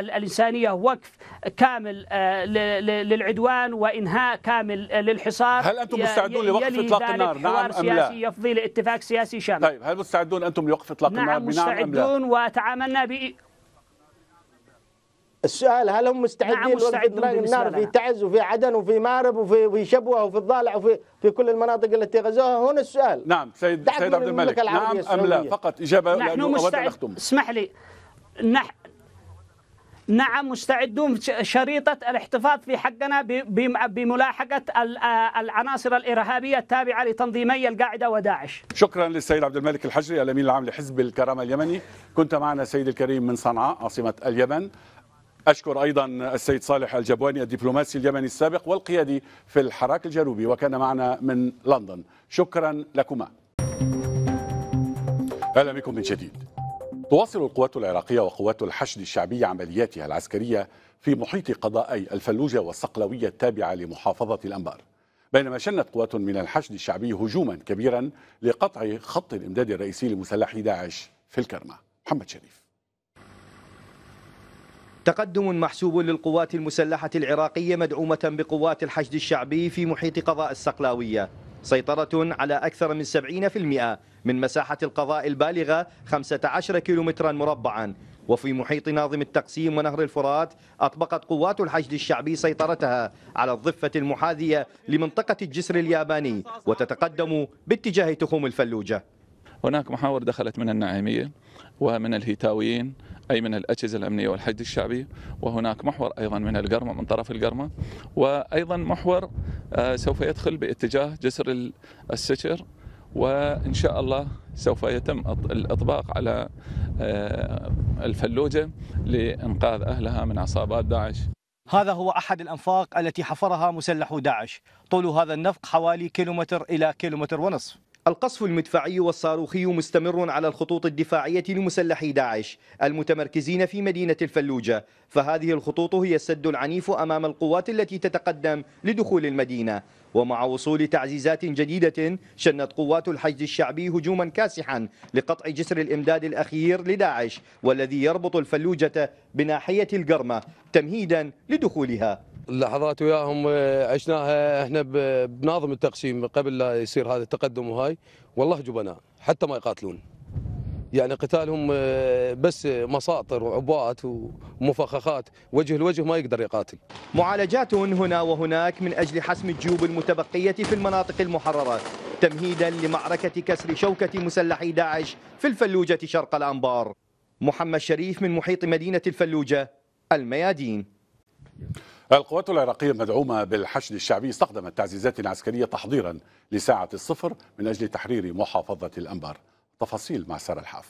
الإنسانية وقف كامل للعدوان وإنهاء كامل للحصار هل أنتم مستعدون لوقف إطلاق النار نعم أم لا يفضي لاتفاق سياسي شامل طيب هل مستعدون أنتم لوقف إطلاق نعم، النار نعم مستعدون وتعاملنا السؤال هل هم مستعدين نعم، وقف اطلاق النار في تعز وفي عدن وفي مارب وفي في شبوه وفي الضالع وفي في كل المناطق التي غزوها هنا السؤال نعم سيد سيد عبد الملك نعم ام لا فقط اجابه نحن مستعد اسمح لي نح نعم مستعدون شريطة الاحتفاظ في حقنا بملاحقة آه، العناصر الإرهابية التابعة لتنظيمي القاعدة وداعش شكرا للسيد عبد الملك الحجري الأمين العام لحزب الكرامة اليمني كنت معنا سيد الكريم من صنعاء عاصمة اليمن أشكر أيضا السيد صالح الجبواني الدبلوماسي اليمني السابق والقيادي في الحراك الجنوبي وكان معنا من لندن شكرا لكما أهلا بكم من جديد تواصل القوات العراقية وقوات الحشد الشعبي عملياتها العسكرية في محيط قضائي الفلوجة والصقلوية التابعة لمحافظة الأنبار بينما شنت قوات من الحشد الشعبي هجوما كبيرا لقطع خط الإمداد الرئيسي لمسلحي داعش في الكرمة محمد شريف تقدم محسوب للقوات المسلحة العراقية مدعومة بقوات الحشد الشعبي في محيط قضاء الصقلاوية سيطرة على أكثر من 70% من مساحة القضاء البالغة 15 كيلومترا مربعا وفي محيط ناظم التقسيم ونهر الفرات أطبقت قوات الحشد الشعبي سيطرتها على الضفة المحاذية لمنطقة الجسر الياباني وتتقدم باتجاه تخوم الفلوجة هناك محاور دخلت من النعيمية ومن الهيتاويين أي من الأجهزة الأمنية والحشد الشعبي وهناك محور أيضا من القرمة من طرف القرمة وأيضا محور آه، سوف يدخل باتجاه جسر السشر وإن شاء الله سوف يتم الإطباق على آه، الفلوجة لإنقاذ أهلها من عصابات داعش هذا هو أحد الأنفاق التي حفرها مسلح داعش طول هذا النفق حوالي كيلومتر إلى كيلومتر ونصف القصف المدفعي والصاروخي مستمر على الخطوط الدفاعية لمسلحي داعش المتمركزين في مدينة الفلوجة فهذه الخطوط هي السد العنيف أمام القوات التي تتقدم لدخول المدينة ومع وصول تعزيزات جديدة شنت قوات الحشد الشعبي هجوما كاسحا لقطع جسر الإمداد الأخير لداعش والذي يربط الفلوجة بناحية القرمة تمهيدا لدخولها اللحظات وياهم آه، عشناها آه، احنا بناظم التقسيم قبل لا يصير هذا التقدم وهاي والله جبناء حتى ما يقاتلون يعني قتالهم آه، بس مساطر وعبوات ومفخخات وجه لوجه ما يقدر يقاتل معالجات هنا وهناك من أجل حسم الجيوب المتبقية في المناطق المحررة تمهيدا لمعركة كسر شوكة مسلحي داعش في الفلوجة شرق الأنبار محمد شريف من محيط مدينة الفلوجة الميادين القوات العراقية المدعومة بالحشد الشعبي استخدمت تعزيزات عسكرية تحضيرا لساعة الصفر من أجل تحرير محافظة الأنبار تفاصيل مع سارة الحاف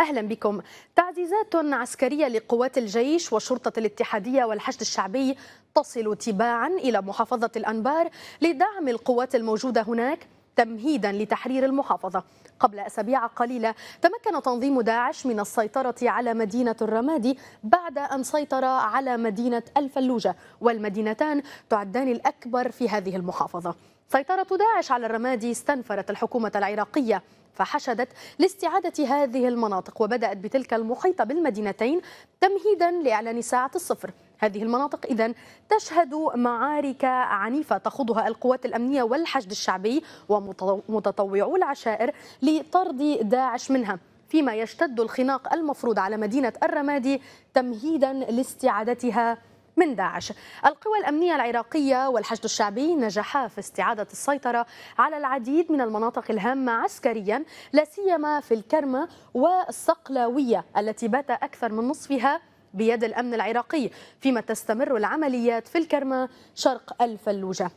أهلا بكم تعزيزات عسكرية لقوات الجيش وشرطة الاتحادية والحشد الشعبي تصل تباعا إلى محافظة الأنبار لدعم القوات الموجودة هناك تمهيدا لتحرير المحافظة قبل أسابيع قليلة تمكن تنظيم داعش من السيطرة على مدينة الرمادي بعد أن سيطر على مدينة الفلوجة والمدينتان تعدان الأكبر في هذه المحافظة سيطرة داعش على الرمادي استنفرت الحكومة العراقية فحشدت لاستعادة هذه المناطق وبدأت بتلك المحيطة بالمدينتين تمهيدا لإعلان ساعة الصفر هذه المناطق إذا تشهد معارك عنيفة تخوضها القوات الأمنية والحشد الشعبي ومتطوعو العشائر لطرد داعش منها فيما يشتد الخناق المفروض على مدينة الرمادي تمهيدا لاستعادتها من داعش القوى الأمنية العراقية والحشد الشعبي نجحا في استعادة السيطرة على العديد من المناطق الهامة عسكريا لا سيما في الكرمة والصقلاوية التي بات أكثر من نصفها بيد الأمن العراقي فيما تستمر العمليات في الكرمة شرق الفلوجة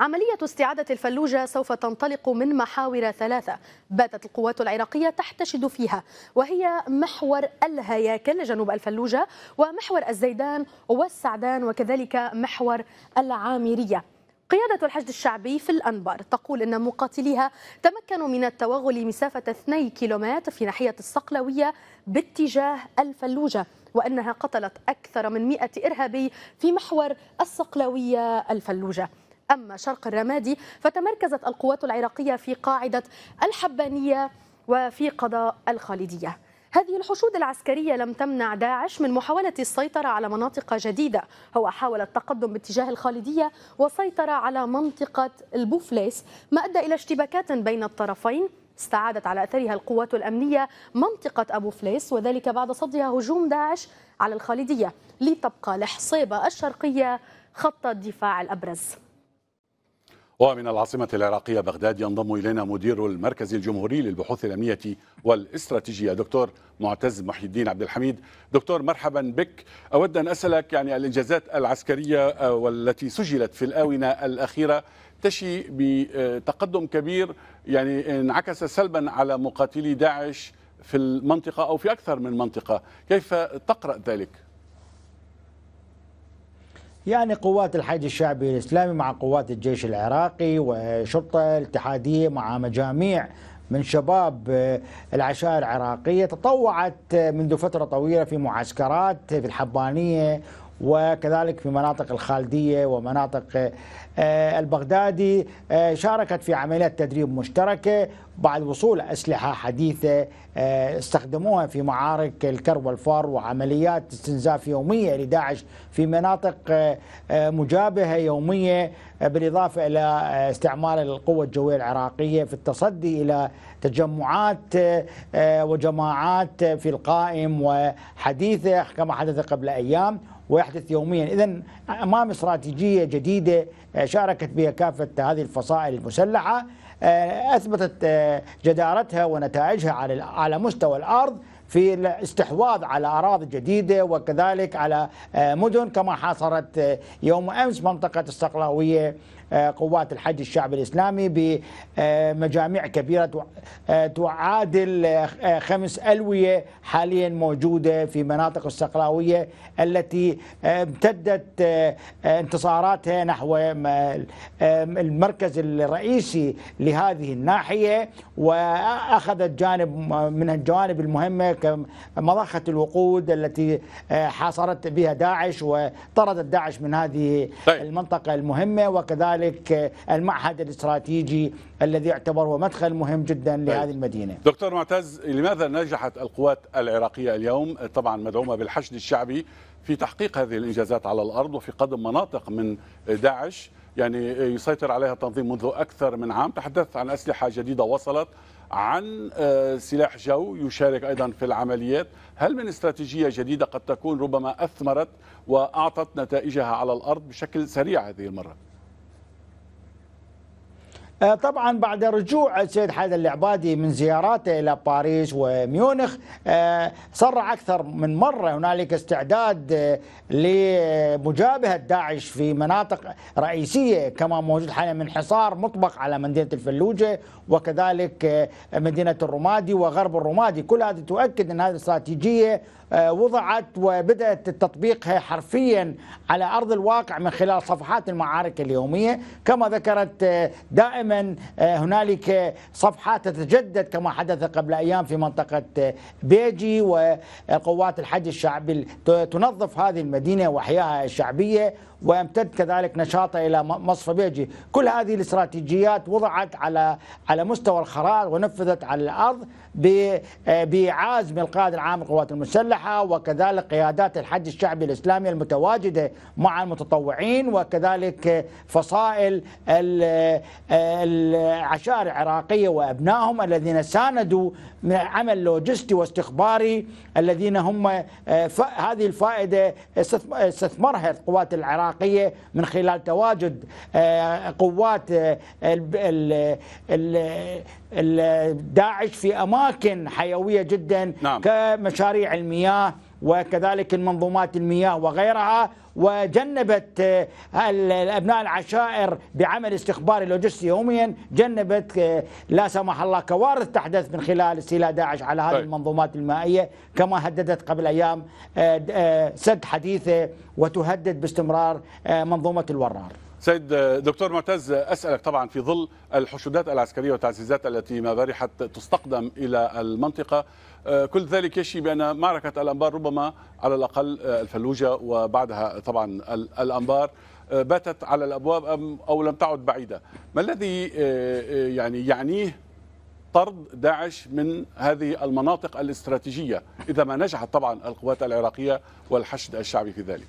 عملية استعادة الفلوجة سوف تنطلق من محاور ثلاثة باتت القوات العراقية تحتشد فيها وهي محور الهياكل جنوب الفلوجة ومحور الزيدان والسعدان وكذلك محور العامرية قيادة الحشد الشعبي في الأنبار تقول أن مقاتليها تمكنوا من التوغل مسافة 2 كيلومتر في ناحية الصقلوية باتجاه الفلوجة وأنها قتلت أكثر من 100 إرهابي في محور الصقلوية الفلوجة أما شرق الرمادي فتمركزت القوات العراقية في قاعدة الحبانية وفي قضاء الخالدية هذه الحشود العسكرية لم تمنع داعش من محاولة السيطرة على مناطق جديدة هو حاول التقدم باتجاه الخالدية وسيطر على منطقة البوفليس ما أدى إلى اشتباكات بين الطرفين استعادت على أثرها القوات الأمنية منطقة أبو فليس وذلك بعد صدها هجوم داعش على الخالدية لتبقى لحصيبه الشرقية خط الدفاع الأبرز ومن العاصمة العراقية بغداد ينضم إلينا مدير المركز الجمهوري للبحوث الأمنية والاستراتيجية دكتور معتز محي الدين عبد الحميد دكتور مرحبا بك أود أن أسألك يعني الإنجازات العسكرية آه، والتي سجلت في الآونة الأخيرة تشي بتقدم كبير يعني انعكس سلبا على مقاتلي داعش في المنطقة أو في أكثر من منطقة كيف تقرأ ذلك؟ يعني قوات الحج الشعبي الإسلامي مع قوات الجيش العراقي وشرطة الاتحادية مع مجاميع من شباب العشائر العراقية تطوعت منذ فترة طويلة في معسكرات في الحبانية وكذلك في مناطق الخالدية ومناطق آه، البغدادي آه، شاركت في عمليات تدريب مشتركة بعد وصول أسلحة حديثة آه، استخدموها في معارك الكر والفار وعمليات استنزاف يومية لداعش في مناطق مجابهة يومية بالإضافة إلى استعمال القوة الجوية العراقية في التصدي إلى تجمعات وجماعات في القائم وحديثة كما حدث قبل أيام ويحدث يوميا إذا أمام استراتيجية جديدة آه، شاركت بها كافة هذه الفصائل المسلحة آه، أثبتت آه، جدارتها ونتائجها على على مستوى الأرض في الاستحواذ على أراضي جديدة وكذلك على مدن كما حاصرت يوم أمس منطقة الصقلاوية آه، قوات الحج الشعب الإسلامي بمجاميع كبيرة آه، تعادل آه، خمس ألوية حاليا موجودة في مناطق الصقراوية التي امتدت انتصاراتها نحو المركز الرئيسي لهذه الناحية وأخذت جانب من الجوانب المهمة كمضخة الوقود التي حاصرت بها داعش وطردت داعش من هذه طيب. المنطقة المهمة وكذلك كذلك المعهد الاستراتيجي الذي يعتبر هو مدخل مهم جدا لهذه طيب. المدينة دكتور معتز لماذا نجحت القوات العراقية اليوم طبعا مدعومة بالحشد الشعبي في تحقيق هذه الإنجازات على الأرض وفي قدم مناطق من داعش يعني يسيطر عليها التنظيم منذ أكثر من عام تحدث عن أسلحة جديدة وصلت عن آه، سلاح جو يشارك أيضا في العمليات هل من استراتيجية جديدة قد تكون ربما أثمرت وأعطت نتائجها على الأرض بشكل سريع هذه المرة؟ آه، طبعا بعد رجوع السيد حيدر العبادي من زياراته الى باريس وميونخ آه، صرح اكثر من مره هنالك استعداد آه، لمجابهه داعش في مناطق رئيسيه كما موجود حاليا من حصار مطبق على مدينه الفلوجه وكذلك مدينه الرمادي وغرب الرمادي كل هذه تؤكد ان هذه الاستراتيجيه آه، وضعت وبدأت تطبيقها حرفيا على أرض الواقع من خلال صفحات المعارك اليومية كما ذكرت آه، دائما آه، هنالك صفحات تتجدد كما حدث قبل أيام في منطقة بيجي وقوات الحج الشعبي تنظف هذه المدينة وأحياها الشعبية وامتد كذلك نشاطه الى مصفى بيجي، كل هذه الاستراتيجيات وضعت على على مستوى الخرائط ونفذت على الارض آه، بعازم القائد العام للقوات المسلحة وكذلك قيادات الحج الشعبي الإسلامي المتواجدة مع المتطوعين وكذلك فصائل آه، العشائر العراقية وأبنائهم الذين ساندوا من عمل لوجستي واستخباري الذين هم آه، هذه الفائدة استثمرها القوات العراقية من خلال تواجد قوات داعش في أماكن حيوية جدا نعم. كمشاريع المياه وكذلك المنظومات المياه وغيرها وجنبت آه، الابناء العشائر بعمل استخباري لوجستي يوميا جنبت آه، لا سمح الله كوارث تحدث من خلال استيلاء داعش على هذه طيب. المنظومات المائيه كما هددت قبل ايام آه، سد حديثه وتهدد باستمرار منظومه الورار. سيد دكتور معتز اسالك طبعا في ظل الحشودات العسكريه والتعزيزات التي ما برحت تستقدم الى المنطقه آه، كل ذلك يشي بان معركه الانبار ربما على الاقل آه، الفلوجه وبعدها طبعا الانبار آه، باتت على الابواب او لم تعد بعيده ما الذي يعني يعنيه طرد داعش من هذه المناطق الاستراتيجيه اذا ما نجحت طبعا القوات العراقيه والحشد الشعبي في ذلك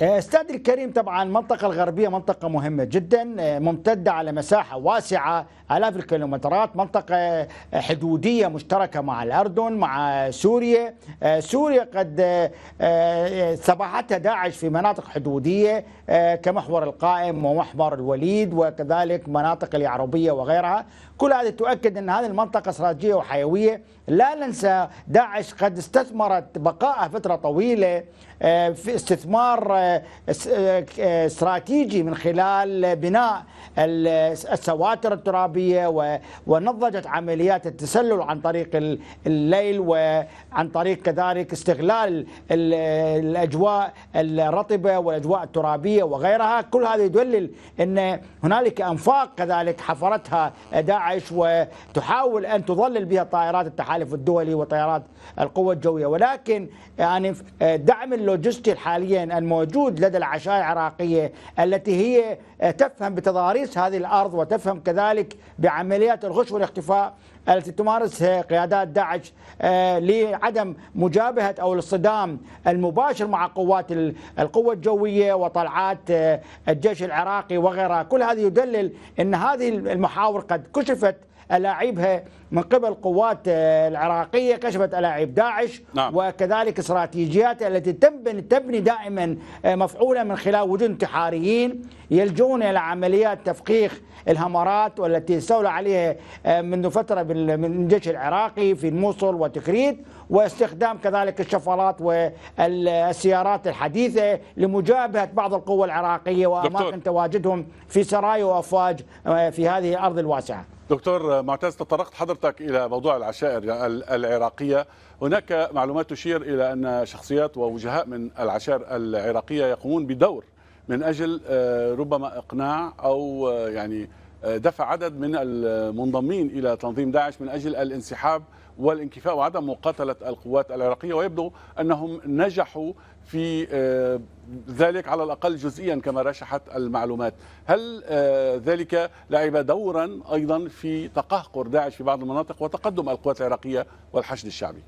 آه، استاد الكريم طبعا المنطقة الغربية منطقة مهمة جدا آه، ممتدة على مساحة واسعة آلاف الكيلومترات منطقة آه، حدودية مشتركة مع الأردن مع سوريا سوريا قد سبحتها داعش في مناطق حدودية آه، كمحور القائم ومحور الوليد وكذلك مناطق اليعربية وغيرها كل هذه تؤكد أن هذه المنطقة استراتيجية وحيوية لا ننسى داعش قد استثمرت بقائها فترة طويلة آه، في استثمار آه، استراتيجي من خلال بناء السواتر الترابية ونضجت عمليات التسلل عن طريق الليل وعن طريق كذلك استغلال الأجواء الرطبة والأجواء الترابية السعودية وغيرها كل هذا يدلل أن هنالك أنفاق كذلك حفرتها داعش وتحاول أن تضلل بها طائرات التحالف الدولي وطائرات القوة الجوية ولكن يعني الدعم اللوجستي حاليا الموجود لدى العشائر العراقية التي هي آه، تفهم بتضاريس هذه الارض وتفهم كذلك بعمليات الغش والاختفاء التي تمارسها قيادات داعش آه، لعدم مجابهه او الاصطدام المباشر مع قوات القوه الجويه وطلعات آه، الجيش العراقي وغيرها، كل هذا يدلل ان هذه المحاور قد كشفت ألاعيبها من قبل قوات آه، العراقية كشفت ألاعيب داعش نعم. وكذلك استراتيجيات التي تبني دائما آه، مفعولة من خلال وجود انتحاريين يلجون إلى عمليات تفقيخ الهمرات والتي استولى عليها آه، منذ فترة من الجيش العراقي في الموصل وتكريت واستخدام كذلك الشفرات والسيارات الحديثة لمجابهة بعض القوى العراقية وأماكن تواجدهم في سرايا وأفواج في هذه الأرض الواسعة دكتور معتز تطرقت حضرتك الى موضوع العشائر العراقيه، هناك معلومات تشير الى ان شخصيات ووجهاء من العشائر العراقيه يقومون بدور من اجل آه، ربما اقناع او آه، يعني آه، دفع عدد من المنضمين الى تنظيم داعش من اجل الانسحاب والانكفاء وعدم مقاتلة القوات العراقية ويبدو أنهم نجحوا في آه، ذلك على الأقل جزئيا كما رشحت المعلومات هل آه، ذلك لعب دورا أيضا في تقهقر داعش في بعض المناطق وتقدم القوات العراقية والحشد الشعبي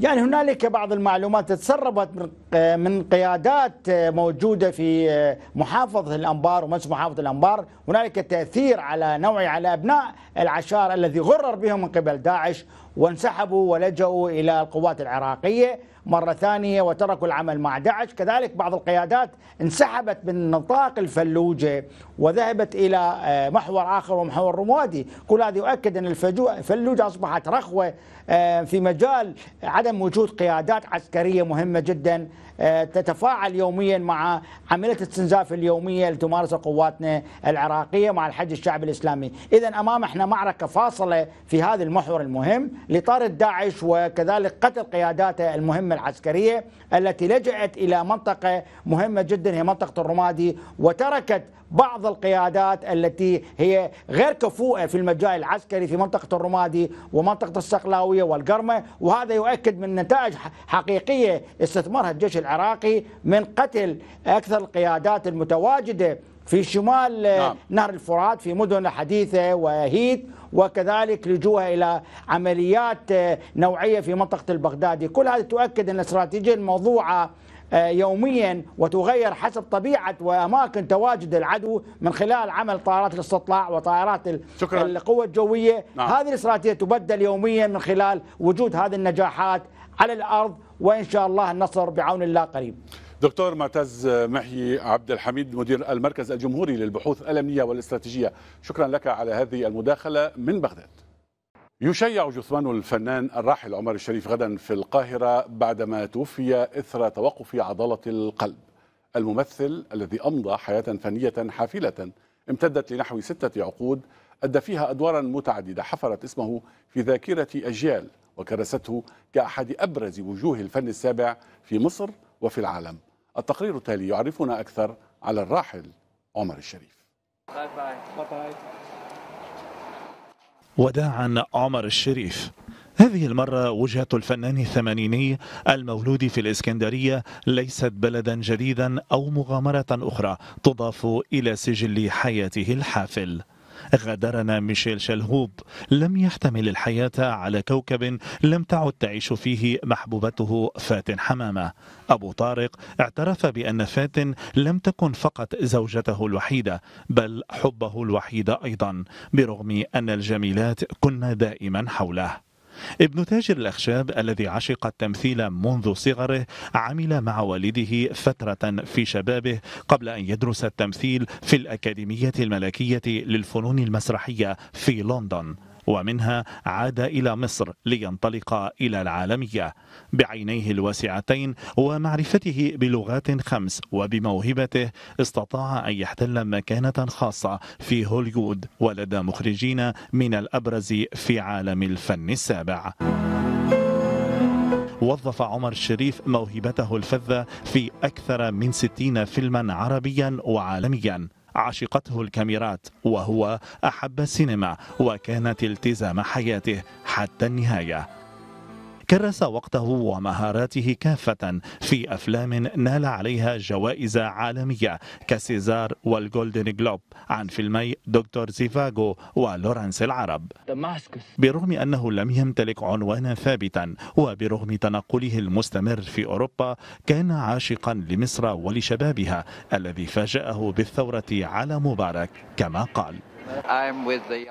يعني هنالك بعض المعلومات تسربت من قيادات آه، موجوده في آه، محافظه الانبار ومجلس محافظه الانبار، هنالك تاثير على نوعي على ابناء العشائر الذي غرر بهم من قبل داعش وانسحبوا ولجوا الى القوات العراقيه مرة ثانية وتركوا العمل مع داعش كذلك بعض القيادات انسحبت من نطاق الفلوجة وذهبت إلى آه، محور آخر ومحور رمادي كل هذا يؤكد أن الفلوجة أصبحت رخوة آه، في مجال عدم وجود قيادات عسكرية مهمة جدا آه، تتفاعل يوميا مع عملية الاستنزاف اليومية اللي تمارسها قواتنا العراقية مع الحج الشعبي الإسلامي إذا أمام إحنا معركة فاصلة في هذا المحور المهم لطرد داعش وكذلك قتل قياداته المهمة العسكرية التي لجأت إلى منطقة مهمة جدا هي منطقة الرمادي وتركت بعض القيادات التي هي غير كفوءة في المجال العسكري في منطقة الرمادي ومنطقة الصقلاوية والقرمة وهذا يؤكد من نتائج حقيقية استثمارها الجيش العراقي من قتل أكثر القيادات المتواجدة في شمال نعم. نهر الفرات في مدن حديثة وهيت وكذلك لجوها إلى عمليات نوعية في منطقة البغدادي كل هذا تؤكد أن الاستراتيجية الموضوعة آه، يوميا وتغير حسب طبيعة وأماكن تواجد العدو من خلال عمل طائرات الاستطلاع وطائرات القوة الجوية نعم. هذه الاستراتيجية تبدل يوميا من خلال وجود هذه النجاحات على الأرض وإن شاء الله النصر بعون الله قريب دكتور معتز محيي عبد الحميد مدير المركز الجمهوري للبحوث الأمنية والاستراتيجية شكرا لك على هذه المداخلة من بغداد يشيع جثمان الفنان الراحل عمر الشريف غدا في القاهرة بعدما توفي إثر توقف عضلة القلب الممثل الذي أمضى حياة فنية حافلة امتدت لنحو ستة عقود أدى فيها أدوارا متعددة حفرت اسمه في ذاكرة أجيال وكرسته كأحد أبرز وجوه الفن السابع في مصر وفي العالم التقرير التالي يعرفنا أكثر على الراحل عمر الشريف باي باي. باي وداعا عمر الشريف هذه المرة وجهة الفنان الثمانيني المولود في الإسكندرية ليست بلدا جديدا أو مغامرة أخرى تضاف إلى سجل حياته الحافل غادرنا ميشيل شلهوب لم يحتمل الحياة على كوكب لم تعد تعيش فيه محبوبته فاتن حمامة أبو طارق اعترف بأن فاتن لم تكن فقط زوجته الوحيدة بل حبه الوحيد أيضا برغم أن الجميلات كن دائما حوله ابن تاجر الأخشاب الذي عشق التمثيل منذ صغره عمل مع والده فترة في شبابه قبل أن يدرس التمثيل في الأكاديمية الملكية للفنون المسرحية في لندن ومنها عاد إلى مصر لينطلق إلى العالمية بعينيه الواسعتين ومعرفته بلغات خمس وبموهبته استطاع أن يحتل مكانة خاصة في هوليوود ولدى مخرجين من الأبرز في عالم الفن السابع وظف عمر الشريف موهبته الفذة في أكثر من 60 فيلما عربيا وعالميا عشقته الكاميرات وهو أحب السينما وكانت التزام حياته حتى النهاية كرس وقته ومهاراته كافة في أفلام نال عليها جوائز عالمية كسيزار والجولدن جلوب عن فيلمي دكتور زيفاغو ولورنس العرب برغم أنه لم يمتلك عنوانا ثابتا وبرغم تنقله المستمر في أوروبا كان عاشقا لمصر ولشبابها الذي فاجأه بالثورة على مبارك كما قال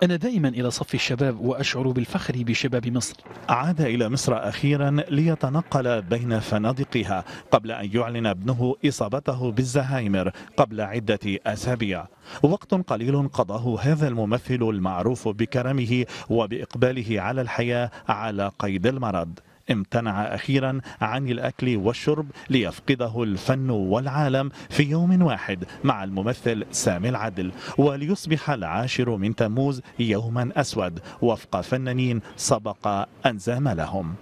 أنا دائما إلى صف الشباب وأشعر بالفخر بشباب مصر عاد إلى مصر أخيرا ليتنقل بين فنادقها قبل أن يعلن ابنه إصابته بالزهايمر قبل عدة أسابيع وقت قليل قضاه هذا الممثل المعروف بكرمه وبإقباله على الحياة على قيد المرض امتنع أخيرا عن الأكل والشرب ليفقده الفن والعالم في يوم واحد مع الممثل سامي العدل وليصبح العاشر من تموز يوما أسود وفق فنانين سبق أن زاملهم